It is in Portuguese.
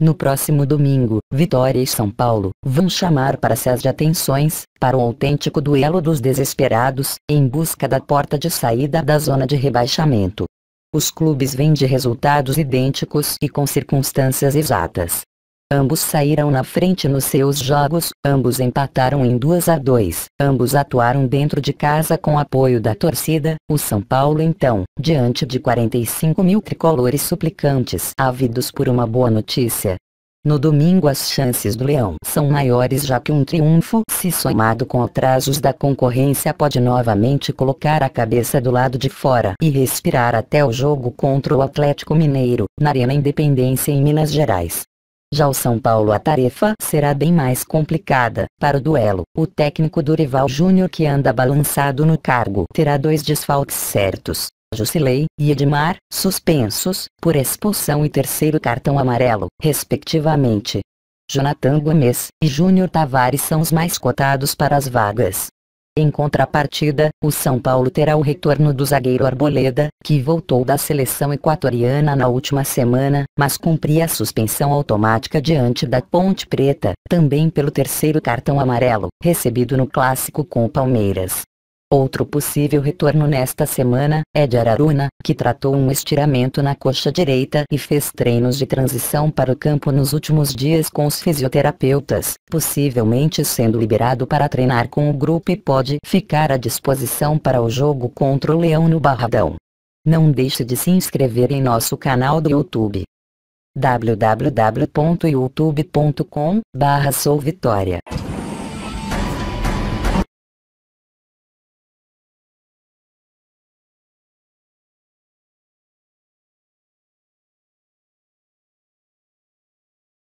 No próximo domingo, Vitória e São Paulo vão chamar para si as atenções para o autêntico duelo dos desesperados em busca da porta de saída da zona de rebaixamento. Os clubes vêm de resultados idênticos e com circunstâncias exatas. Ambos saíram na frente nos seus jogos, ambos empataram em 2 a 2. Ambos atuaram dentro de casa com apoio da torcida. O São Paulo então, diante de 45 mil tricolores suplicantes ávidos por uma boa notícia, no domingo as chances do Leão são maiores já que um triunfo, se somado com atrasos da concorrência pode novamente colocar a cabeça do lado de fora e respirar até o jogo contra o Atlético Mineiro, na Arena Independência em Minas Gerais. Já o São Paulo a tarefa será bem mais complicada. Para o duelo, o técnico Dorival Júnior que anda balançado no cargo terá dois desfalques certos. Jusilei e Edmar, suspensos, por expulsão e terceiro cartão amarelo, respectivamente. Jonathan Gomes e Júnior Tavares são os mais cotados para as vagas. Em contrapartida, o São Paulo terá o retorno do zagueiro Arboleda, que voltou da seleção equatoriana na última semana, mas cumpria a suspensão automática diante da Ponte Preta, também pelo terceiro cartão amarelo, recebido no clássico com o Palmeiras. Outro possível retorno nesta semana é de Araruna, que tratou um estiramento na coxa direita e fez treinos de transição para o campo nos últimos dias com os fisioterapeutas, possivelmente sendo liberado para treinar com o grupo e pode ficar à disposição para o jogo contra o Leão no Barradão. Não deixe de se inscrever em nosso canal do YouTube www.youtube.com/souvitória